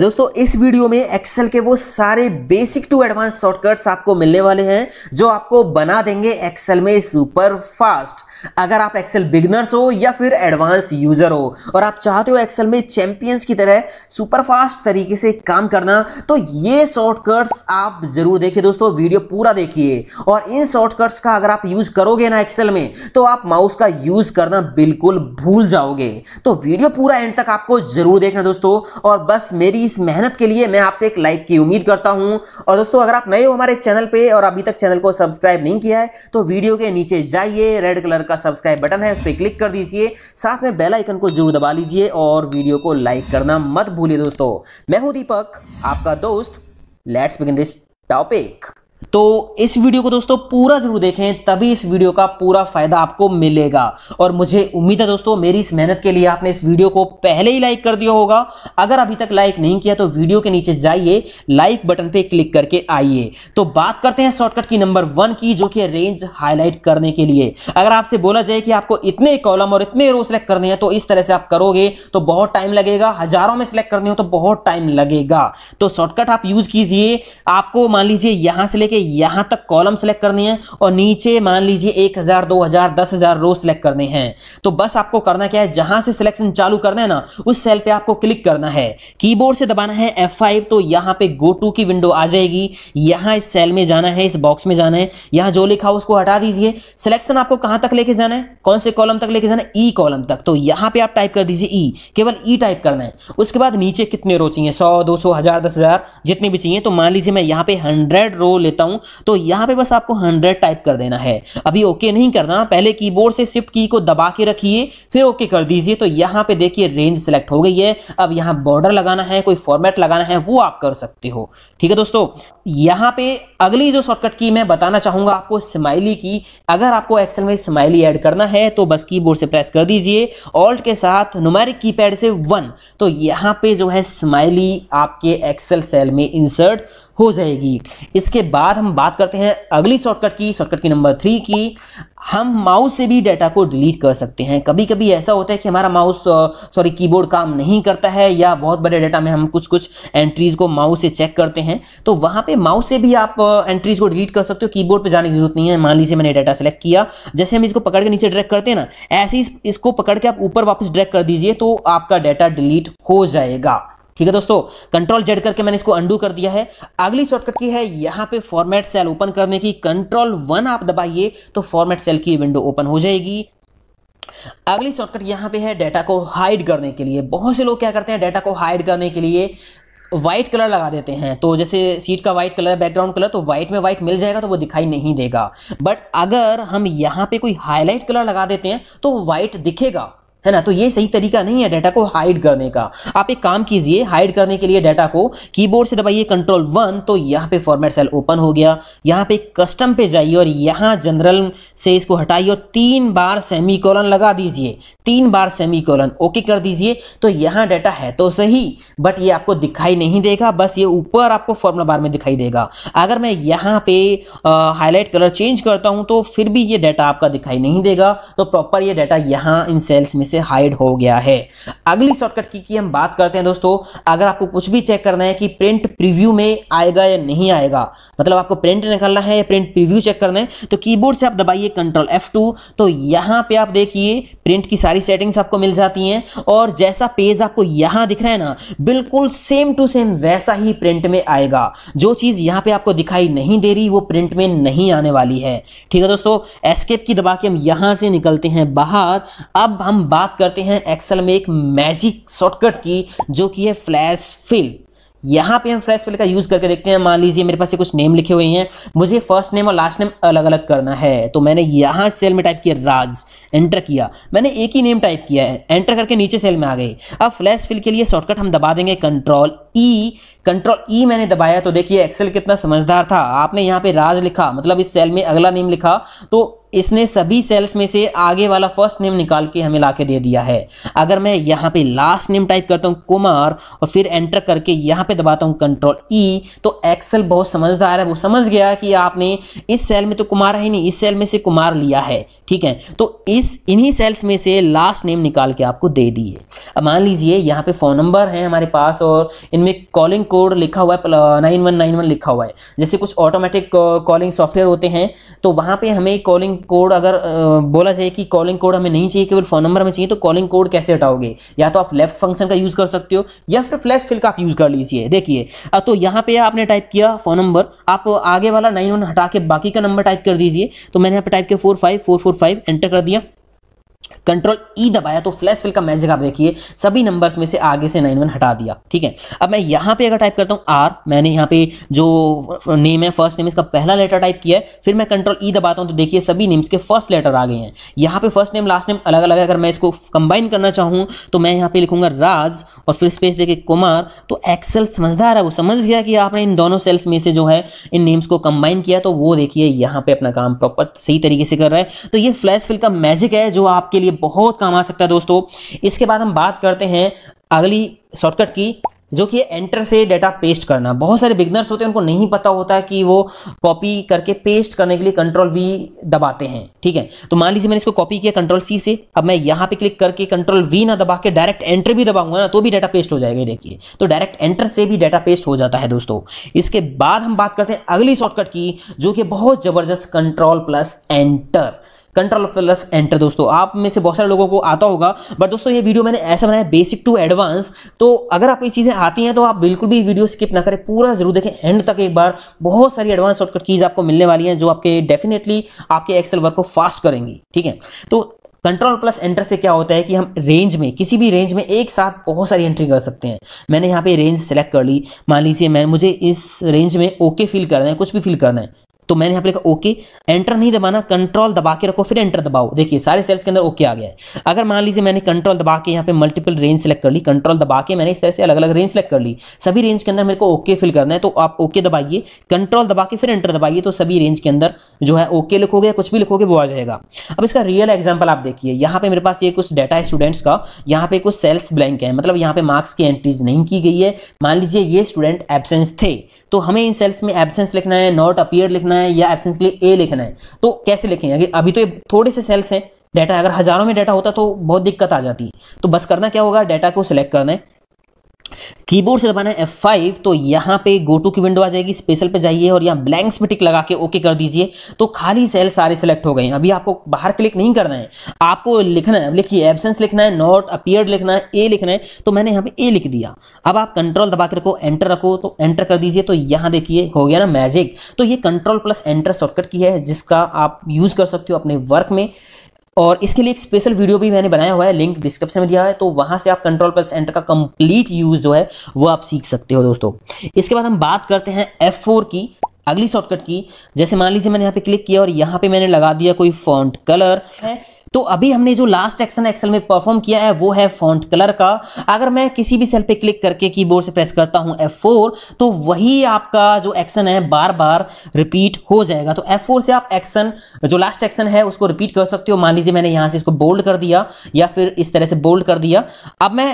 दोस्तों इस वीडियो में एक्सेल के वो सारे बेसिक टू एडवांस शॉर्टकट्स आपको मिलने वाले हैं जो आपको बना देंगे एक्सेल में सुपर फास्ट अगर आप एक्सेल बिगनर्स हो या फिर एडवांस यूजर हो और आप चाहते हो एक्सेल में चैंपियंस की तरह सुपर फास्ट तरीके से काम करना तो ये शॉर्टकट्स आप जरूर देखिए दोस्तों वीडियो पूरा देखिए और इन शॉर्टकट्स का अगर आप यूज करोगे ना एक्सेल में तो आप माउस का यूज करना बिल्कुल भूल जाओगे तो वीडियो पूरा एंड तक आपको जरूर देखना दोस्तों और बस मेरी इस मेहनत के लिए मैं आपसे एक लाइक की उम्मीद करता हूँ और दोस्तों अगर आप नए हो हमारे इस चैनल पे और अभी तक चैनल को सब्सक्राइब नहीं किया है तो वीडियो के नीचे जाइए रेड कलर का सब्सक्राइब बटन है उस पर क्लिक कर दीजिए साथ में बेल आइकन को जरूर दबा लीजिए और वीडियो को लाइक करना मत भूलिए दोस्तों मैं हूँ दीपक आपका दोस्त लेट्स बिगिन दिस टॉपिक तो इस वीडियो को दोस्तों पूरा जरूर देखें तभी इस वीडियो का पूरा फायदा आपको मिलेगा और मुझे उम्मीद है दोस्तों मेरी इस मेहनत के लिए आपने इस वीडियो को पहले ही लाइक कर दिया होगा अगर अभी तक लाइक नहीं किया तो वीडियो के नीचे जाइए लाइक बटन पे क्लिक करके आइए तो बात करते हैं शॉर्टकट की नंबर वन की जो कि रेंज हाईलाइट करने के लिए अगर आपसे बोला जाए कि आपको इतने कॉलम और इतने रो सिलेक्ट करने हैं तो इस तरह से आप करोगे तो बहुत टाइम लगेगा हजारों में सिलेक्ट करने हो तो बहुत टाइम लगेगा तो शॉर्टकट आप यूज कीजिए आपको मान लीजिए यहां से लेके कि यहां तक कॉलम सेलेक्ट करने हैं और नीचे मान लीजिए एक हज़ार दो हज़ार दस हज़ार रो सेलेक्ट करने हैं तो बस आपको करना क्या है जहां से सिलेक्शन चालू करना है ना उस सेल पे आपको क्लिक करना है कीबोर्ड से दबाना है F5 तो यहां पे गो टू की विंडो आ जाएगी यहां इस सेल में जाना है इस बॉक्स में जाना है यहां जो लिखा उसको हटा दीजिए सिलेक्शन आपको कहां तक लेके जाना है कौन से कॉलम तक लेके जाना है ई e कॉलम तक तो यहां पर आप टाइप कर दीजिए ई e। केवल ई e टाइप करना है उसके बाद नीचे कितने रो चाहिए सौ दो सौ हज़ार दस हज़ार जितने भी चाहिए तो मान लीजिए मैं यहां पर हंड्रेड रो लेता देता हूं तो यहां पे बस आपको 100 टाइप कर देना है अभी ओके नहीं करना पहले कीबोर्ड से शिफ्ट की को दबा के रखिए फिर ओके कर दीजिए तो यहां पे देखिए रेंज सेलेक्ट हो गई है अब यहां बॉर्डर लगाना है कोई फॉर्मेट लगाना है वो आप कर सकते हो ठीक है दोस्तों यहां पे अगली जो शॉर्टकट की मैं बताना चाहूंगा आपको स्माइली की अगर आपको एक्सेल में स्माइली ऐड करना है तो बस कीबोर्ड से प्रेस कर दीजिए ऑल्ट के साथ नुमेरिक कीपैड से वन तो यहां पे जो है स्माइली आपके एक्सेल सेल में इंसर्ट हो जाएगी इसके बाद हम बात करते हैं अगली शॉर्टकट की शॉर्टकट की नंबर थ्री की हम माउस से भी डाटा को डिलीट कर सकते हैं कभी कभी ऐसा होता है कि हमारा माउस सॉरी कीबोर्ड काम नहीं करता है या बहुत बड़े डाटा में हम कुछ कुछ एंट्रीज को माउस से चेक करते हैं तो वहाँ पे माउस से भी आप एंट्रीज को डिलीट कर सकते हो कीबोर्ड पे जाने की जरूरत नहीं है मान लीजिए मैंने डाटा सेलेक्ट किया जैसे हम इसको पकड़ के नीचे ड्रैक करते हैं ना ऐसे ही इसको पकड़ के आप ऊपर वापस ड्रैक कर दीजिए तो आपका डाटा डिलीट हो जाएगा ठीक है दोस्तों कंट्रोल जेड करके मैंने इसको अंडू कर दिया है अगली शॉर्टकट की है यहाँ पे फॉर्मेट सेल ओपन करने की कंट्रोल वन आप दबाइए तो फॉर्मेट सेल की विंडो ओपन हो जाएगी अगली शॉर्टकट यहाँ पे है डाटा को हाइड करने के लिए बहुत से लोग क्या करते हैं डाटा को हाइड करने के लिए वाइट कलर लगा देते हैं तो जैसे सीट का व्हाइट कलर बैकग्राउंड कलर तो व्हाइट में व्हाइट मिल जाएगा तो वो दिखाई नहीं देगा बट अगर हम यहाँ पे कोई हाईलाइट कलर लगा देते हैं तो व्हाइट दिखेगा है ना तो ये सही तरीका नहीं है डाटा को हाइड करने का आप एक काम कीजिए हाइड करने के लिए डाटा को कीबोर्ड से दबाइए कंट्रोल वन तो यहाँ पे फॉर्मेट सेल ओपन हो गया यहाँ पे कस्टम पे जाइए और यहाँ जनरल से इसको हटाइए और तीन बार सेमी कॉलन लगा दीजिए तीन बार सेमी कॉलन ओके कर दीजिए तो यहाँ डाटा है तो सही बट ये आपको दिखाई नहीं देगा बस ये ऊपर आपको फॉर्मुला बार में दिखाई देगा अगर मैं यहाँ पे हाईलाइट कलर चेंज करता हूँ तो फिर भी ये डाटा आपका दिखाई नहीं देगा तो प्रॉपर ये डाटा यहाँ इन सेल्स में से से हाइड हो गया है अगली शॉर्टकट की की हम बात करते हैं दोस्तों अगर आपको कुछ भी चेक करना है कि प्रिंट प्रीव्यू में आएगा या नहीं आएगा मतलब आपको प्रिंट निकालना है या प्रिंट प्रीव्यू चेक करना है तो कीबोर्ड से आप दबाइए कंट्रोल एफ तो यहाँ पे आप देखिए प्रिंट की सारी सेटिंग्स आपको मिल जाती हैं और जैसा पेज आपको यहाँ दिख रहा है ना बिल्कुल सेम टू सेम वैसा ही प्रिंट में आएगा जो चीज़ यहाँ पे आपको दिखाई नहीं दे रही वो प्रिंट में नहीं आने वाली है ठीक है दोस्तों एस्केप की दबा के हम यहाँ से निकलते हैं बाहर अब हम बात करते हैं एक्सेल में एक मैजिक शॉर्टकट की जो कि है फ्लैश फिल यहाँ पे हम फ्लैश फिल का यूज़ करके देखते हैं मान लीजिए मेरे पास ये कुछ नेम लिखे हुए हैं मुझे फर्स्ट नेम और लास्ट नेम अलग अलग करना है तो मैंने यहाँ सेल में टाइप किया राज एंटर किया मैंने एक ही नेम टाइप किया है एंटर करके नीचे सेल में आ गए अब फ्लैश फिल के लिए शॉर्टकट हम दबा देंगे कंट्रोल ई कंट्रोल ई मैंने दबाया तो देखिए एक्सेल कितना समझदार था आपने यहाँ पे राज लिखा मतलब इस सेल में अगला नेम लिखा तो इसने सभी सेल्स में से आगे वाला फर्स्ट नेम निकाल के हमें ला के दे दिया है अगर मैं यहाँ पे लास्ट नेम टाइप करता हूँ कुमार और फिर एंटर करके यहाँ पे दबाता हूँ कंट्रोल ई e, तो एक्सेल बहुत समझदार है वो समझ गया कि आपने इस सेल में तो कुमार है नहीं इस सेल में से कुमार लिया है ठीक है तो इस इन्हीं सेल्स में से लास्ट नेम निकाल के आपको दे दिए अब मान लीजिए यहाँ पे फ़ोन नंबर है हमारे पास और इनमें कॉलिंग कोड लिखा हुआ है नाइन वन नाइन वन लिखा हुआ है जैसे कुछ ऑटोमेटिक कॉलिंग सॉफ्टवेयर होते हैं तो वहाँ पे हमें कॉलिंग कोड अगर बोला जाए कि कॉलिंग कोड हमें नहीं चाहिए केवल फ़ोन नंबर हमें चाहिए तो कॉलिंग कोड कैसे हटाओगे या तो आप लेफ्ट फंक्शन का यूज़ कर सकते हो या फिर फ्लैश फिल का आप यूज़ कर लीजिए देखिए तो यहाँ पे आपने टाइप किया फ़ोन नंबर आप आगे वाला नाइन वन हटा के बाकी का नंबर टाइप कर दीजिए तो मैंने यहाँ पर टाइप किया four five four four five enter कर दिया कंट्रोल ई e दबाया तो फ्लैश फिल का मैजिक आप देखिए सभी नंबर्स में से आगे से नाइन वन हटा दिया ठीक है अब मैं यहाँ पे अगर टाइप करता हूँ आर मैंने यहाँ पे जो नेम है फर्स्ट नेम इसका पहला लेटर टाइप किया है फिर मैं कंट्रोल ई e दबाता हूँ तो देखिए सभी नेम्स के फर्स्ट लेटर आ गए हैं यहाँ पे फर्स्ट नेम लास्ट नेम अलग अलग है अगर मैं इसको कंबाइन करना चाहूँ तो मैं यहाँ पे लिखूंगा राज और फिर स्पेस देखिए कुमार तो एक्सेल समझदार है वो समझ गया कि आपने इन दोनों सेल्स में से जो है इन नेम्स को कंबाइन किया तो वो देखिए यहाँ पे अपना काम प्रॉपर सही तरीके से कर रहा है तो ये फ्लैश फिल का मैजिक है जो आपके आपके लिए बहुत काम आ सकता है दोस्तों इसके बाद हम बात करते हैं अगली शॉर्टकट की जो कि एंटर से डाटा पेस्ट करना बहुत सारे बिगनर्स होते हैं उनको नहीं पता होता है कि वो कॉपी करके पेस्ट करने के लिए कंट्रोल वी दबाते हैं ठीक है तो मान लीजिए मैंने इसको कॉपी किया कंट्रोल सी से अब मैं यहाँ पे क्लिक करके कंट्रोल वी ना दबा के डायरेक्ट एंटर भी दबाऊंगा ना तो भी डाटा पेस्ट हो जाएगा देखिए तो डायरेक्ट एंटर से भी डाटा पेस्ट हो जाता है दोस्तों इसके बाद हम बात करते हैं अगली शॉर्टकट की जो कि बहुत ज़बरदस्त control plus enter control plus enter दोस्तों आप में से बहुत सारे लोगों को आता होगा बट दोस्तों ये वीडियो मैंने ऐसा बनाया बेसिक टू एडवांस तो अगर आपको ये चीज़ें आती हैं तो आप बिल्कुल भी वीडियो स्किप ना करें पूरा जरूर देखें एंड तक एक बार बहुत सारी एडवांस शॉर्टकट कीज़ आपको मिलने वाली हैं जो आपके डेफिनेटली आपके एक्सेल वर्क को फास्ट करेंगी ठीक है तो कंट्रोल प्लस एंटर से क्या होता है कि हम रेंज में किसी भी रेंज में एक साथ बहुत सारी एंट्री कर सकते हैं मैंने यहाँ पे रेंज सेलेक्ट कर ली मान लीजिए मैं मुझे इस रेंज में ओके फील करना है कुछ भी फील करना है तो मैंने यहाँ पे लिखा ओके एंटर नहीं दबाना कंट्रोल दबा के रखो फिर एंटर दबाओ देखिए सारे सेल्स के अंदर ओके आ गया है अगर मान लीजिए मैंने कंट्रोल दबा के यहाँ पे मल्टीपल रेंज सेलेक्ट कर ली कंट्रोल दबा के मैंने इस तरह से अलग अलग रेंज सेलेक्ट कर ली सभी रेंज के अंदर मेरे को ओके फिल करना है तो आप ओके दबाइए कंट्रोल दबा के फिर एंटर दबाइए तो सभी रेंज के अंदर जो है ओके लिखोगे कुछ भी लिखोगे वो आ जाएगा अब इसका रियल एग्जाम्पल आप देखिए यहाँ पे मेरे पास ये कुछ डाटा है स्टूडेंट्स का यहाँ पे कुछ सेल्स ब्लैंक है मतलब यहाँ पे मार्क्स की एंट्रीज नहीं की गई है मान लीजिए ये स्टूडेंट एबसेंस थे तो हमें इन सेल्स में एबसेंस लिखना है नॉट अपियर लिखना लिखना है या एबसेंस के लिए ए लिखना है तो कैसे लिखेंगे अभी तो ये थोड़े से सेल्स हैं डाटा अगर हज़ारों में डाटा होता तो बहुत दिक्कत आ जाती तो बस करना क्या होगा डाटा को सिलेक्ट करना है कीबोर्ड से दबाना है F5 तो यहाँ पे गो टू की विंडो आ जाएगी स्पेशल पे जाइए और यहाँ ब्लैंक्स में टिक लगा के ओके कर दीजिए तो खाली सेल सारे सेलेक्ट हो गए हैं अभी आपको बाहर क्लिक नहीं करना है आपको लिखना है लिखिए एबसेंस लिखना है नॉट अपियर्ड लिखना है ए लिखना है तो मैंने यहाँ पे ए लिख दिया अब आप कंट्रोल दबा के रखो एंटर रखो तो एंटर कर दीजिए तो यहाँ देखिए हो गया ना मैजिक तो ये कंट्रोल प्लस एंटर शॉर्टकट की है जिसका आप यूज़ कर सकते हो अपने वर्क में और इसके लिए एक स्पेशल वीडियो भी मैंने बनाया हुआ है लिंक डिस्क्रिप्शन में दिया है तो वहां से आप कंट्रोल प्लस एंटर का कंप्लीट यूज जो है वो आप सीख सकते हो दोस्तों इसके बाद हम बात करते हैं एफ फोर की अगली शॉर्टकट की जैसे मान लीजिए मैंने यहाँ पे क्लिक किया और यहाँ पे मैंने लगा दिया कोई फॉन्ट कलर है तो अभी हमने जो लास्ट एक्शन एक्सेल में परफॉर्म किया है वो है फॉन्ट कलर का अगर मैं किसी भी सेल पे क्लिक करके कीबोर्ड से प्रेस करता हूं F4 तो वही आपका जो एक्शन है बार बार रिपीट हो जाएगा तो F4 से आप एक्शन जो लास्ट एक्शन है उसको रिपीट कर सकते हो मान लीजिए मैंने यहां से इसको बोल्ड कर दिया या फिर इस तरह से बोल्ड कर दिया अब मैं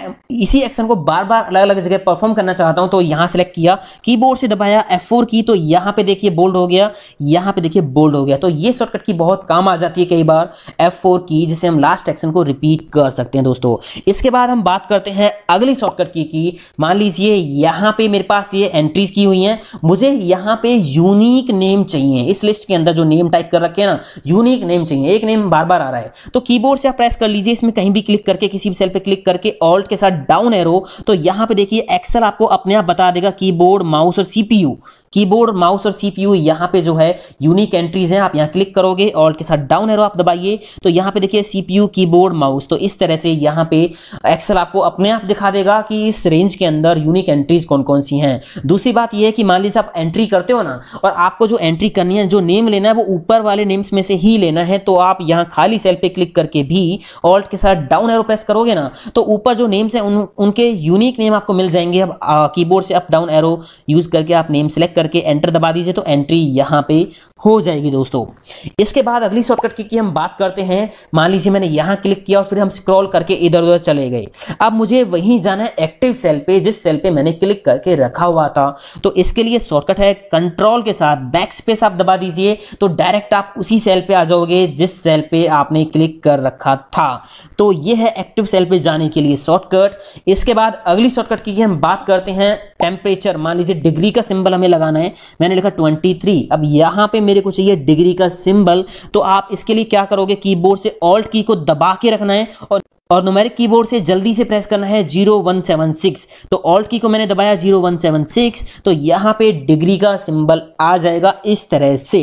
इसी एक्शन को बार बार अलग अलग जगह परफॉर्म करना चाहता हूं तो यहां सेलेक्ट किया कीबोर्ड से दबाया एफ की तो यहां पर देखिए बोल्ड हो गया यहां पर देखिए बोल्ड हो गया तो ये शॉर्टकट की बहुत काम आ जाती है कई बार एफ की की जिससे हम लास्ट एक्शन को रिपीट कर सकते हैं दोस्तों इसके बाद हम बात करते हैं अगली शॉर्टकट की की मान लीजिए यहाँ पे मेरे पास ये एंट्रीज की हुई हैं मुझे यहाँ पे यूनिक नेम चाहिए इस लिस्ट के अंदर जो नेम टाइप कर रखे हैं ना यूनिक नेम चाहिए एक नेम बार बार आ रहा है तो कीबोर्ड से आप प्रेस कर लीजिए इसमें कहीं भी क्लिक करके किसी भी सेल पर क्लिक करके ऑल्ट के साथ डाउन एरो तो यहाँ पे देखिए एक्सल आपको अपने आप बता देगा कीबोर्ड माउस और सीपीयू कीबोर्ड माउस और सीपीयू यहाँ पे जो है यूनिक एंट्रीज हैं आप यहाँ क्लिक करोगे और के साथ डाउन एरो आप दबाइए तो यहाँ पे देखिए सीपीयू कीबोर्ड माउस तो इस तरह से यहाँ पे एक्सेल आपको अपने आप दिखा देगा कि इस रेंज के अंदर यूनिक एंट्रीज कौन कौन सी हैं दूसरी बात यह है कि मान लीजिए आप एंट्री करते हो ना और आपको जो एंट्री करनी है जो नेम लेना है वो ऊपर वाले नेम्स में से ही लेना है तो आप यहाँ खाली सेल पे क्लिक करके भी ऑल्ट के साथ डाउन एरो प्रेस करोगे ना तो ऊपर जो नेम्स हैं उनके यूनिक नेम आपको मिल जाएंगे अब कीबोर्ड से अप डाउन एरो यूज करके आप नेम सेलेक्ट करके एंटर दबा दीजिए तो एंट्री यहाँ पे हो जाएगी दोस्तों इसके बाद अगली शॉर्टकट की, की हम बात करते हैं मान लीजिए मैंने यहाँ क्लिक किया और फिर हम स्क्रॉल करके इधर उधर चले गए अब मुझे वहीं जाना है एक्टिव सेल पे जिस सेल पे मैंने क्लिक करके रखा हुआ था तो इसके लिए शॉर्टकट है कंट्रोल के साथ बैक स्पेस आप दबा दीजिए तो डायरेक्ट आप उसी सेल पर आ जाओगे जिस सेल पर आपने क्लिक कर रखा था तो ये है एक्टिव सेल पर जाने के लिए शॉर्टकट इसके बाद अगली शॉर्टकट की हम बात करते हैं टेम्परेचर मान लीजिए डिग्री का सिंबल हमें लगाना बनाना है मैंने लिखा 23 अब यहां पे मेरे को चाहिए डिग्री का सिंबल तो आप इसके लिए क्या करोगे कीबोर्ड से ऑल्ट की को दबा के रखना है और और नुमेरिक कीबोर्ड से जल्दी से प्रेस करना है 0176 तो ऑल्ट की को मैंने दबाया 0176 तो यहां पे डिग्री का सिंबल आ जाएगा इस तरह से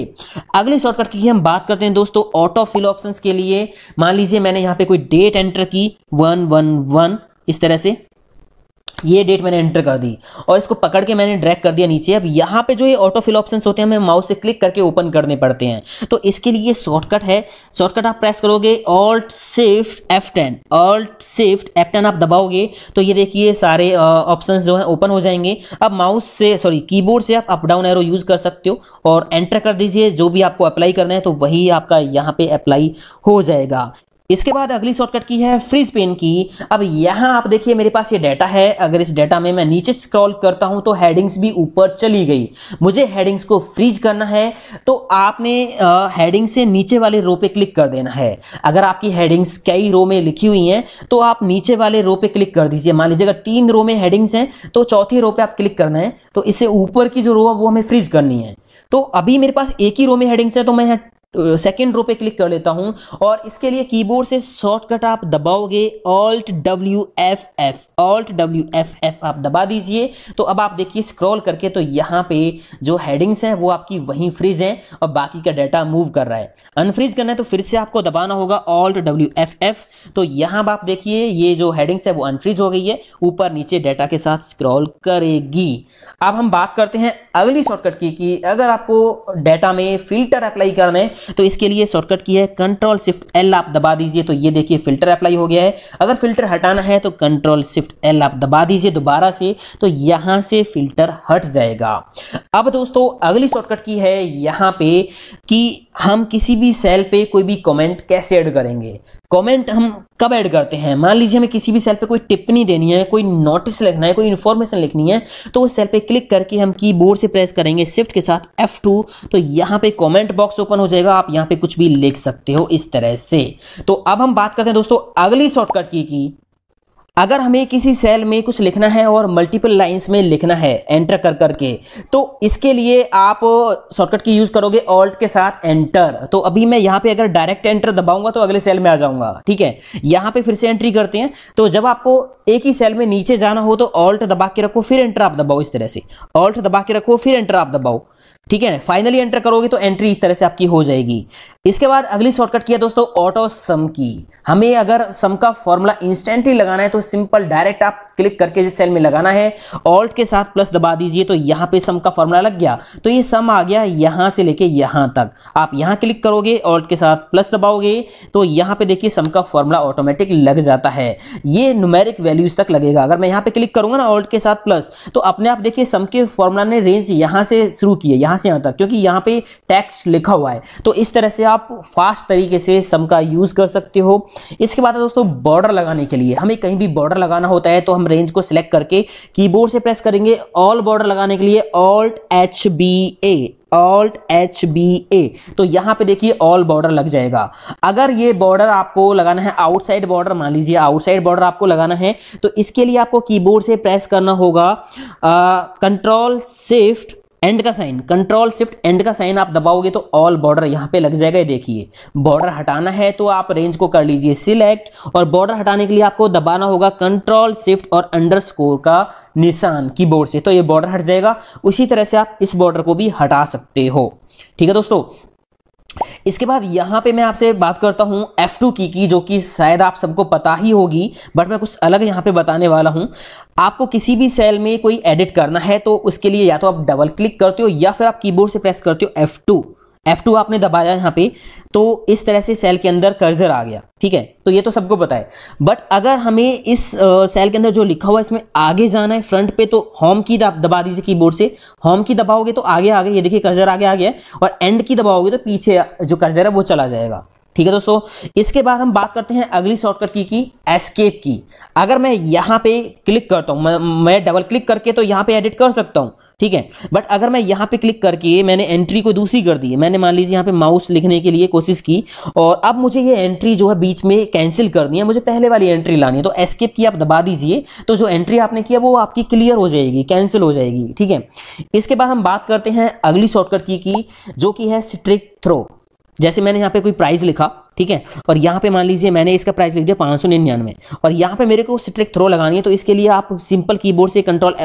अगले शॉर्टकट की हम बात करते हैं दोस्तों ऑटो फिल ऑप्शन के लिए मान लीजिए मैंने यहां पे कोई डेट एंटर की 111 इस तरह से ये डेट मैंने एंटर कर दी और इसको पकड़ के मैंने ड्रैग कर दिया नीचे अब यहाँ पे जो ये ऑटो फिल ऑप्शन होते हैं हमें माउस से क्लिक करके ओपन करने पड़ते हैं तो इसके लिए शॉर्टकट है शॉर्टकट आप प्रेस करोगे alt shift F ten alt shift F ten आप दबाओगे तो ये देखिए सारे ऑप्शन जो हैं ओपन हो जाएंगे अब माउस से सॉरी कीबोर्ड से आप अप डाउन एरो यूज़ कर सकते हो और एंटर कर दीजिए जो भी आपको अप्लाई करना है तो वही आपका यहाँ पर अप्लाई हो जाएगा इसके बाद अगली शॉर्टकट की है फ्रिज पेन की अब यहाँ आप देखिए मेरे पास ये डाटा है अगर इस डाटा में मैं नीचे स्क्रॉल करता हूँ तो हेडिंग्स भी ऊपर चली गई मुझे हेडिंग्स को फ्रीज करना है तो आपने हेडिंग से नीचे वाले रो पे क्लिक कर देना है अगर आपकी हेडिंग्स कई रो में लिखी हुई हैं तो आप नीचे वाले रो पे क्लिक कर दीजिए मान लीजिए अगर तीन रो में हेडिंग्स हैं तो चौथे रो पे आप क्लिक करना है तो इससे ऊपर की जो रो है वो हमें फ्रीज करनी है तो अभी मेरे पास एक ही रो में हेडिंग्स है तो मैं यहाँ सेकेंड रो पे क्लिक कर लेता हूं और इसके लिए कीबोर्ड से शॉर्टकट आप दबाओगे alt W F F alt W F F आप दबा दीजिए तो अब आप देखिए स्क्रॉल करके तो यहाँ पे जो हेडिंग्स हैं वो आपकी वहीं फ्रीज हैं और बाकी का डाटा मूव कर रहा है अनफ्रीज करना है तो फिर से आपको दबाना होगा ऑल्ट डब्ल्यू एफ एफ तो यहाँ पर आप देखिए ये जो हेडिंग्स है वो अनफ्रीज हो गई है ऊपर नीचे डाटा के साथ स्क्रॉल करेगी अब हम बात करते हैं अगली शॉर्टकट की कि अगर आपको डाटा में फिल्टर अप्लाई करना है तो इसके लिए शॉर्टकट की है कंट्रोल शिफ्ट एल आप दबा दीजिए तो ये देखिए फिल्टर अप्लाई हो गया है अगर फिल्टर हटाना है तो कंट्रोल शिफ्ट एल आप दबा दीजिए दोबारा से तो यहां से फिल्टर हट जाएगा अब दोस्तों अगली शॉर्टकट की है यहां पे कि हम किसी भी सेल पे कोई भी कमेंट कैसे ऐड करेंगे कमेंट हम कब ऐड करते हैं मान लीजिए हमें किसी भी सेल पे कोई टिप्पणी देनी है कोई नोटिस लिखना है कोई इन्फॉर्मेशन लिखनी है तो उस सेल पे क्लिक करके हम कीबोर्ड से प्रेस करेंगे शिफ्ट के साथ F2 तो यहाँ पे कमेंट बॉक्स ओपन हो जाएगा आप यहाँ पे कुछ भी लिख सकते हो इस तरह से तो अब हम बात करते हैं दोस्तों अगली शॉर्टकट की, की अगर हमें किसी सेल में कुछ लिखना है और मल्टीपल लाइंस में लिखना है एंटर कर कर के तो इसके लिए आप शॉर्टकट की यूज़ करोगे ऑल्ट के साथ एंटर तो अभी मैं यहाँ पे अगर डायरेक्ट एंटर दबाऊंगा तो अगले सेल में आ जाऊंगा ठीक है यहाँ पे फिर से एंट्री करते हैं तो जब आपको एक ही सेल में नीचे जाना हो तो ऑल्ट दबा के रखो फिर एंटर आप दबाओ इस तरह से ऑल्ट दबा के रखो फिर एंटर आप दबाओ ठीक है फाइनली एंटर करोगे तो एंट्री इस तरह से आपकी हो जाएगी इसके बाद अगली शॉर्टकट किया दोस्तों ऑटो सम की हमें अगर सम का फॉर्मूला इंस्टेंटली लगाना है तो सिंपल डायरेक्ट आप क्लिक करके जिस सेल में लगाना है ऑल्ट के साथ प्लस दबा दीजिए तो यहाँ पे सम का फॉर्मूला लग गया तो ये सम आ गया यहाँ से लेके यहाँ तक आप यहाँ क्लिक करोगे ऑल्ट के साथ प्लस दबाओगे तो यहाँ पे देखिए सम का फॉर्मूला ऑटोमेटिक लग जाता है ये न्यूमेरिक वैल्यूज तक लगेगा अगर मैं यहाँ पे क्लिक करूंगा ना ऑल्ट के साथ प्लस तो अपने आप देखिए सम के फॉर्मूला ने रेंज यहाँ से शुरू किया यहाँ से यहाँ तक क्योंकि यहाँ पे टेक्स्ट लिखा हुआ है तो इस तरह से आप फास्ट तरीके से सम का यूज़ कर सकते हो इसके बाद दोस्तों बॉर्डर लगाने के लिए हमें कहीं भी बॉर्डर लगाना होता है तो हम रेंज को सिलेक्ट करके कीबोर्ड से प्रेस करेंगे ऑल बॉर्डर लगाने के लिए alt H B A Alt H B A तो यहाँ पे देखिए ऑल बॉर्डर लग जाएगा अगर ये बॉर्डर आपको लगाना है आउटसाइड बॉर्डर मान लीजिए आउटसाइड बॉर्डर आपको लगाना है तो इसके लिए आपको कीबोर्ड से प्रेस करना होगा कंट्रोल शिफ्ट एंड का साइन कंट्रोल शिफ्ट एंड का साइन आप दबाओगे तो ऑल बॉर्डर यहाँ पे लग जाएगा देखिए बॉर्डर हटाना है तो आप रेंज को कर लीजिए सिलेक्ट और बॉर्डर हटाने के लिए आपको दबाना होगा कंट्रोल शिफ्ट और अंडरस्कोर का निशान कीबोर्ड से तो ये बॉर्डर हट जाएगा उसी तरह से आप इस बॉर्डर को भी हटा सकते हो ठीक है दोस्तों इसके बाद यहाँ पे मैं आपसे बात करता हूँ F2 की की जो कि शायद आप सबको पता ही होगी बट मैं कुछ अलग यहाँ पे बताने वाला हूँ आपको किसी भी सेल में कोई एडिट करना है तो उसके लिए या तो आप डबल क्लिक करते हो या फिर आप कीबोर्ड से प्रेस करते हो F2 F2 आपने दबाया यहाँ पे तो इस तरह से सेल के अंदर कर्जर आ गया ठीक है तो ये तो सबको पता है बट अगर हमें इस सेल के अंदर जो लिखा हुआ है इसमें आगे जाना है फ्रंट पे तो होम की दबा दीजिए कीबोर्ड से होम की दबाओगे तो आगे आगे ये देखिए कर्जर आगे आ गया और एंड की दबाओगे तो पीछे जो कर्जर है वो चला जाएगा ठीक है दोस्तों इसके बाद हम बात करते हैं अगली शॉर्टकट की की एस्केप की अगर मैं यहाँ पे क्लिक करता हूँ मैं, मैं डबल क्लिक करके तो यहाँ पे एडिट कर सकता हूँ ठीक है बट अगर मैं यहाँ पे क्लिक करके मैंने एंट्री को दूसरी कर दी मैंने मान लीजिए यहाँ पे माउस लिखने के लिए कोशिश की और अब मुझे ये एंट्री जो है बीच में कैंसिल करनी है मुझे पहले वाली एंट्री लानी है तो एस्केप की आप दबा दीजिए तो जो एंट्री आपने किया वो आपकी क्लियर हो जाएगी कैंसिल हो जाएगी ठीक है इसके बाद हम बात करते हैं अगली शॉर्टकट की, की जो कि है स्ट्रिक थ्रो जैसे मैंने यहाँ पे कोई प्राइस लिखा ठीक है और यहाँ पे मान लीजिए मैंने इसका प्राइस लिख दिया पाँच सौ निन्यानवे और यहाँ पे मेरे को स्ट्रिक थ्रो लगानी है तो इसके लिए आप सिंपल कीबोर्ड से कंट्रोल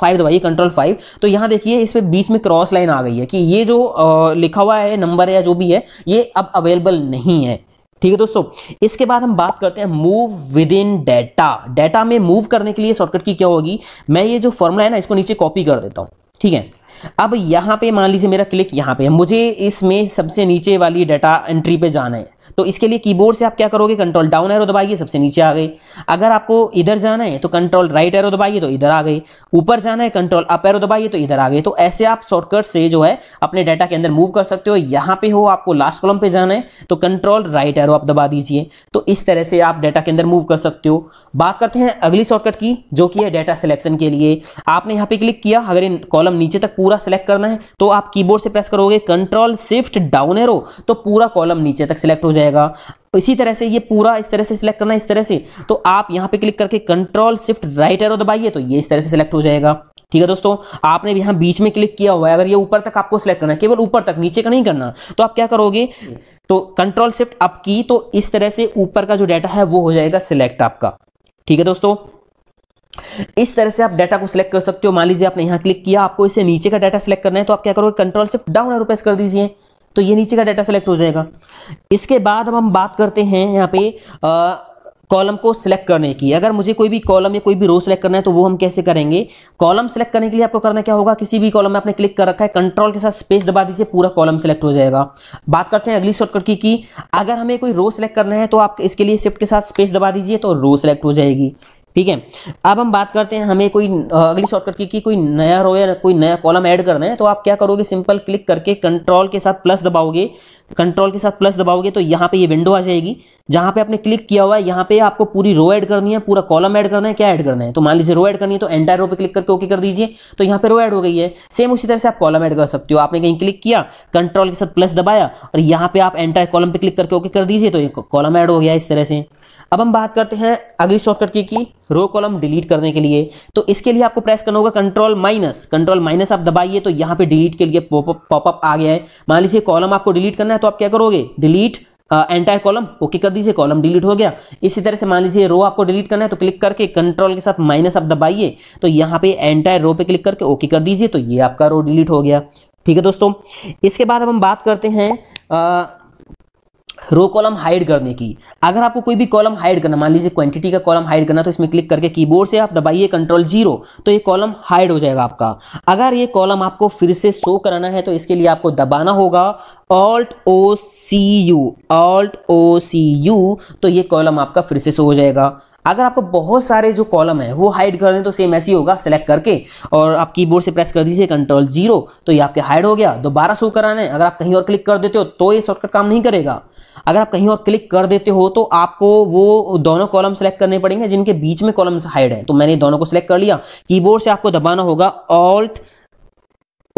फाइव दबाइए कंट्रोल फाइव तो यहाँ देखिए इस पर बीच में क्रॉस लाइन आ गई है कि ये जो लिखा हुआ है नंबर है या जो भी है ये अब अवेलेबल नहीं है ठीक है दोस्तों इसके बाद हम बात करते हैं move within data data में मूव करने के लिए शॉर्टकट की क्या होगी मैं ये जो फॉर्मूला है ना इसको नीचे कॉपी कर देता हूँ ठीक है अब यहाँ पे मान लीजिए मेरा क्लिक यहाँ पे है मुझे इसमें सबसे नीचे वाली डाटा एंट्री पे जाना है तो इसके लिए कीबोर्ड से आप क्या करोगे कंट्रोल डाउन एरो दबाइए सबसे नीचे आ गए अगर आपको इधर जाना है तो कंट्रोल राइट एरो दबाइए तो इधर आ गए ऊपर जाना है कंट्रोल अप एरो दबाइए तो इधर आ गए तो ऐसे आप शॉर्टकट से जो है अपने डाटा के अंदर मूव कर सकते हो यहाँ पे हो आपको लास्ट कॉलम पर जाना है तो कंट्रोल राइट एरो आप दबा दीजिए तो इस तरह से आप डाटा के अंदर मूव कर सकते हो बात करते हैं अगली शॉर्टकट की जो कि है डाटा सिलेक्शन के लिए आपने यहाँ पे क्लिक किया अगर इन कॉलम नीचे तक पूरा सिलेक्ट करना है तो आप कीबोर्ड से प्रेस करोगे कंट्रोल शिफ्ट डाउन एरो तो पूरा कॉलम नीचे तक सिलेक्ट हो जाएगा इसी तरह से ये पूरा इस तरह से सिलेक्ट करना है इस तरह से तो आप यहाँ पे क्लिक करके कंट्रोल शिफ्ट राइट एरो दबाइए तो ये इस तरह से सिलेक्ट हो जाएगा ठीक है दोस्तों आपने यहाँ बीच में क्लिक किया हुआ है अगर ये ऊपर तक आपको सिलेक्ट करना है केवल ऊपर तक नीचे का नहीं करना तो आप क्या करोगे तो कंट्रोल शिफ्ट अप की तो इस तरह से ऊपर का जो डाटा है वो हो जाएगा सिलेक्ट आपका ठीक है दोस्तों इस तरह से आप डाटा को सिलेक्ट कर सकते हो मान लीजिए आपने यहां क्लिक किया आपको इसे नीचे का डाटा सिलेक्ट करना है तो आप क्या करोगे कंट्रोल सिर्फ डाउन और प्रेस कर दीजिए तो ये नीचे का डाटा सेलेक्ट हो जाएगा इसके बाद अब हम बात करते हैं यहाँ पे कॉलम को सिलेक्ट करने की अगर मुझे कोई भी कॉलम या कोई भी रो सिलेक्ट करना है तो वो हम कैसे करेंगे कॉलम सेलेक्ट करने के लिए आपको करना क्या होगा किसी भी कॉलम में आपने क्लिक कर रखा है कंट्रोल के साथ स्पेस दबा दीजिए पूरा कॉलम सेलेक्ट हो जाएगा बात करते हैं अगली शॉर्टकट की कि अगर हमें कोई रो सेलेक्ट करना है तो आप इसके लिए शिफ्ट के साथ स्पेस दबा दीजिए तो रो सेलेक्ट हो जाएगी ठीक है अब हम बात करते हैं हमें कोई अगली शॉर्टकट की कि कोई नया रो या कोई नया कॉलम ऐड करना है तो आप क्या करोगे सिंपल क्लिक करके कंट्रोल के साथ प्लस दबाओगे कंट्रोल के साथ प्लस दबाओगे तो यहाँ पे ये विंडो आ जाएगी जहाँ पे आपने क्लिक किया हुआ है यहाँ पे आपको पूरी रो ऐड करनी है पूरा कॉलम ऐड करना है क्या ऐड करना है तो मान लीजिए रो ऐड करनी है तो एंटायर रो पे क्लिक करके ओके कर दीजिए तो यहाँ पे रो ऐड हो गई है सेम उसी तरह से आप कॉलम ऐड कर सकते हो आपने कहीं क्लिक किया कंट्रोल के साथ प्लस दबाया और यहाँ पे आप एंटायर कॉलम पे क्लिक करके ओके कर दीजिए तो एक कॉलम ऐड हो गया इस तरह से अब हम बात करते हैं अगली शॉर्टकट की रो कॉलम डिलीट करने के लिए तो इसके लिए आपको प्रेस करना होगा कंट्रोल माइनस कंट्रोल माइनस आप दबाइए तो यहाँ पे डिलीट के लिए पॉपअप आ गया है मान लीजिए कॉलम आपको डिलीट करना है तो आप क्या करोगे डिलीट एंटायर कॉलम ओके कर दीजिए कॉलम डिलीट हो गया इसी तरह से मान लीजिए रो आपको डिलीट करना है तो क्लिक करके कंट्रोल के साथ माइनस आप दबाइए तो यहाँ पे एंटायर रो पे क्लिक करके ओके कर दीजिए तो ये आपका रो डिलीट हो गया ठीक है दोस्तों इसके बाद अब हम बात करते हैं आ, रो कॉलम हाइड करने की अगर आपको कोई भी कॉलम हाइड करना मान लीजिए क्वांटिटी का कॉलम हाइड करना तो इसमें क्लिक करके कीबोर्ड से आप दबाइए कंट्रोल जीरो तो ये कॉलम हाइड हो जाएगा आपका अगर ये कॉलम आपको फिर से शो कराना है तो इसके लिए आपको दबाना होगा alt O C U alt O C U तो ये कॉलम आपका फिर से शो हो जाएगा अगर आपको बहुत सारे जो कॉलम है वो हाइड कर दें तो सेम ऐसे ही होगा सेलेक्ट करके और आप कीबोर्ड से प्रेस कर दीजिए कंट्रोल जीरो तो ये आपके हाइड हो गया दोबारा शो कराना है अगर आप कहीं और क्लिक कर देते हो तो ये शॉर्टकट काम नहीं करेगा अगर आप कहीं और क्लिक कर देते हो तो आपको वो दोनों कॉलम सेलेक्ट करने पड़ेंगे जिनके बीच में कॉलम हाइड है तो मैंने दोनों को सिलेक्ट कर लिया कीबोर्ड से आपको दबाना होगा alt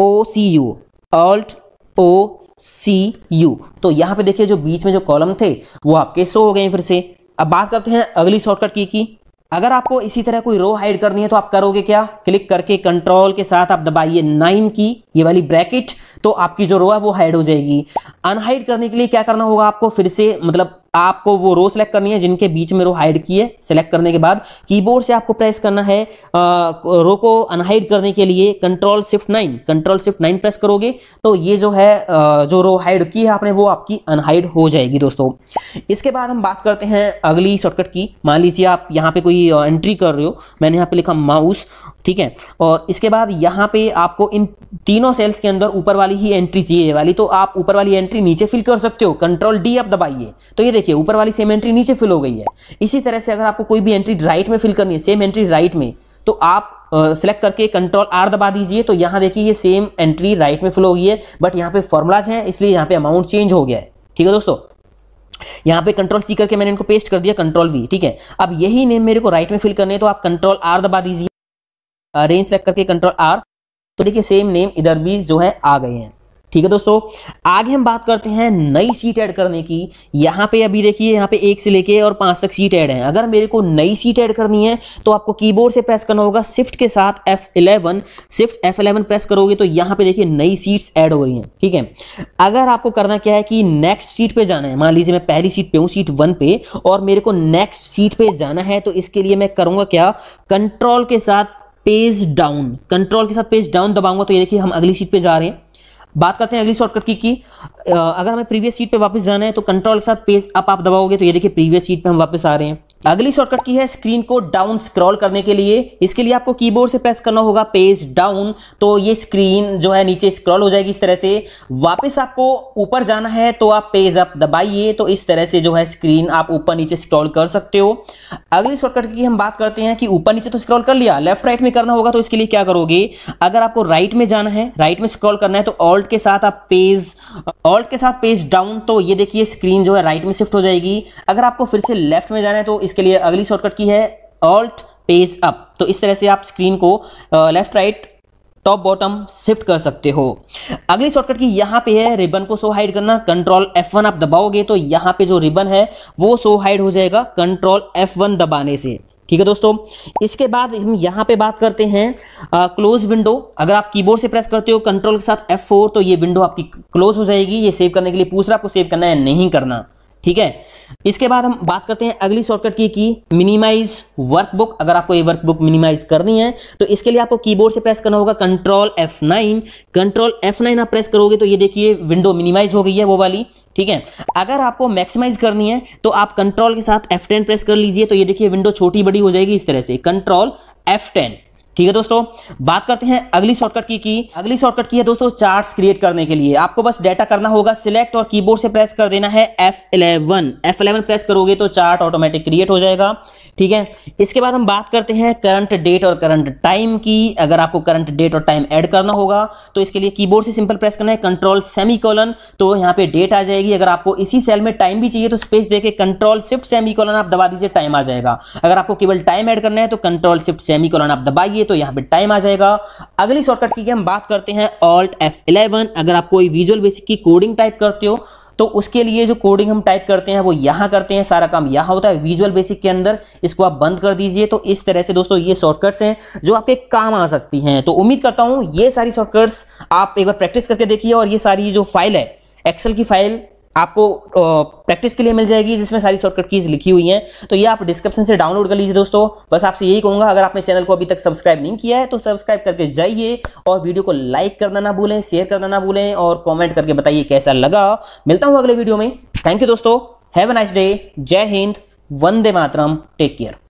O C U alt O C U तो यहाँ पे देखिए जो बीच में जो कॉलम थे वो आपके शो हो गए फिर से अब बात करते हैं अगली शॉर्टकट की की अगर आपको इसी तरह कोई रो हाइड करनी है तो आप करोगे क्या क्लिक करके कंट्रोल के साथ आप दबाइए नाइन की ये वाली ब्रैकेट तो आपकी जो रो है वो हाइड हो जाएगी अनहाइड करने के लिए क्या करना होगा आपको फिर से मतलब आपको वो रो सेलेक्ट करनी है जिनके बीच में रो हाइड की है सेलेक्ट करने के बाद कीबोर्ड से आपको प्रेस करना है आ, रो को अनहाइड करने के लिए control shift nine control shift nine press करोगे तो ये जो है जो रो हाइड की है आपने वो आपकी अनहाइड हो जाएगी दोस्तों इसके बाद हम बात करते हैं अगली शॉर्टकट की मान लीजिए आप यहाँ पे कोई एंट्री कर रहे हो मैंने यहाँ पे लिखा माउस ठीक है और इसके बाद यहाँ पे आपको इन तीनों सेल्स के अंदर ऊपर वाली ही एंट्री चाहिए वाली तो आप ऊपर वाली एंट्री नीचे फिल कर सकते हो कंट्रोल डी आप दबाइए तो ये देखिए देखिए ऊपर वाली सेम एंट्री नीचे फिल हो गई है इसी तरह से अगर आपको कोई भी एंट्री राइट में फिल करनी है सेम एंट्री राइट में तो आप सेलेक्ट करके कंट्रोल आर दबा दीजिए तो यहाँ देखिए ये सेम एंट्री राइट में फिल हो गई है बट यहाँ पे फॉर्मूलाज हैं इसलिए यहाँ पे अमाउंट चेंज हो गया है ठीक है दोस्तों यहाँ पे कंट्रोल सी करके मैंने इनको पेस्ट कर दिया कंट्रोल वी ठीक है अब यही नेम मेरे को राइट में फिल करने है तो आप कंट्रोल आर दबा दीजिए रेंज सेलेक्ट करके कंट्रोल आर तो देखिए सेम नेम इधर भी जो है आ गए हैं ठीक है दोस्तों आगे हम बात करते हैं नई सीट ऐड करने की यहाँ पे अभी देखिए यहाँ पे एक से लेके और पांच तक सीट ऐड है अगर मेरे को नई सीट ऐड करनी है तो आपको कीबोर्ड से प्रेस करना होगा स्विफ्ट के साथ F11 शिफ्ट F11 प्रेस करोगे तो यहाँ पे देखिए नई सीट्स ऐड हो रही हैं ठीक है अगर आपको करना क्या है कि नेक्स्ट सीट पे जाना है मान लीजिए मैं पहली सीट पे हूँ सीट वन पे और मेरे को नेक्स्ट सीट पे जाना है तो इसके लिए मैं करूँगा क्या कंट्रोल के साथ पेज डाउन कंट्रोल के साथ पेज डाउन दबाऊंगा तो ये देखिए हम अगली सीट पे जा रहे हैं बात करते हैं अगली शॉर्टकट की कि अगर हमें प्रीवियस सीट पे वापस जाना है तो कंट्रोल के साथ पेज अप आप दबाओगे तो ये देखिए प्रीवियस सीट पे हम वापस आ रहे हैं अगली शॉर्टकट की है स्क्रीन को डाउन स्क्रॉल करने के लिए इसके लिए आपको कीबोर्ड से प्रेस करना होगा पेज डाउन तो ये स्क्रीन जो है नीचे स्क्रॉल हो जाएगी इस तरह से वापस आपको ऊपर जाना है तो आप पेज अप दबाइए तो इस तरह से जो है स्क्रीन आप ऊपर नीचे स्क्रॉल कर सकते हो अगली शॉर्टकट की हम बात करते हैं कि ऊपर नीचे तो स्क्रॉल कर लिया लेफ्ट राइट में करना होगा तो इसके लिए क्या करोगे अगर आपको राइट में जाना है राइट में स्क्रॉल करना है तो ऑल्ट के साथ आप पेज ऑल्ट के साथ पेज डाउन तो ये देखिए स्क्रीन जो है राइट में शिफ्ट हो जाएगी अगर आपको फिर से लेफ्ट में जाना है तो इस इसके लिए अगली शॉर्टकट की है ऑल्ट पेज अप तो इस तरह से आप स्क्रीन को left right top bottom shift कर सकते हो अगली शॉर्टकट की यहाँ पे है रिबन को सो हाइड करना कंट्रोल F1 आप दबाओगे तो यहाँ पे जो रिबन है वो सो हाइड हो जाएगा कंट्रोल F1 दबाने से ठीक है दोस्तों इसके बाद हम यहाँ पे बात करते हैं क्लोज विंडो अगर आप कीबोर्ड से प्रेस करते हो कंट्रोल के साथ F4 तो ये विंडो आपकी क्लोज हो जाएगी ये सेव करने के लिए पूछ रहा आपको सेव करना है नहीं करना ठीक है इसके बाद हम बात करते हैं अगली शॉर्टकट की की मिनिमाइज वर्कबुक अगर आपको ये वर्कबुक मिनिमाइज करनी है तो इसके लिए आपको कीबोर्ड से प्रेस करना होगा कंट्रोल F9 कंट्रोल F9 आप प्रेस करोगे तो ये देखिए विंडो मिनिमाइज हो गई है वो वाली ठीक है अगर आपको मैक्सिमाइज करनी है तो आप कंट्रोल के साथ F10 प्रेस कर लीजिए तो ये देखिए विंडो छोटी बड़ी हो जाएगी इस तरह से कंट्रोल एफ ठीक है दोस्तों बात करते हैं अगली शॉर्टकट की की अगली शॉर्टकट की है दोस्तों चार्ट्स क्रिएट करने के लिए आपको बस डाटा करना होगा सिलेक्ट और कीबोर्ड से प्रेस कर देना है F11 F11 प्रेस करोगे तो चार्ट ऑटोमेटिक क्रिएट हो जाएगा ठीक है इसके बाद हम बात करते हैं करंट डेट और करंट टाइम की अगर आपको करंट डेट और टाइम ऐड करना होगा तो इसके लिए कीबोर्ड से सिंपल प्रेस करना है कंट्रोल सेमी तो यहाँ पे डेट आ जाएगी अगर आपको इसी सेल में टाइम भी चाहिए तो स्पेस देके कंट्रोल शिफ्ट सेमी आप दबा दीजिए टाइम आ जाएगा अगर आपको केवल टाइम ऐड करना है तो कंट्रोल शिफ्ट सेमी आप दबाइए करेंगे तो यहाँ पे टाइम आ जाएगा अगली शॉर्टकट की हम बात करते हैं ऑल्ट एफ इलेवन अगर आप कोई विजुअल बेसिक की कोडिंग टाइप करते हो तो उसके लिए जो कोडिंग हम टाइप करते हैं वो यहाँ करते हैं सारा काम यहाँ होता है विजुअल बेसिक के अंदर इसको आप बंद कर दीजिए तो इस तरह से दोस्तों ये शॉर्टकट्स हैं जो आपके काम आ सकती हैं तो उम्मीद करता हूँ ये सारी शॉर्टकट्स आप एक बार प्रैक्टिस करके देखिए और ये सारी जो फाइल है एक्सेल की फाइल आपको प्रैक्टिस के लिए मिल जाएगी जिसमें सारी शॉर्टकट कीज लिखी हुई हैं तो ये आप डिस्क्रिप्शन से डाउनलोड कर लीजिए दोस्तों बस आपसे यही कहूंगा अगर आपने चैनल को अभी तक सब्सक्राइब नहीं किया है तो सब्सक्राइब करके जाइए और वीडियो को लाइक करना ना भूलें शेयर करना ना भूलें और कॉमेंट करके बताइए कैसा लगा मिलता हूँ अगले वीडियो में थैंक यू दोस्तों हैव अ नाइस डे जय हिंद वंदे मातरम टेक केयर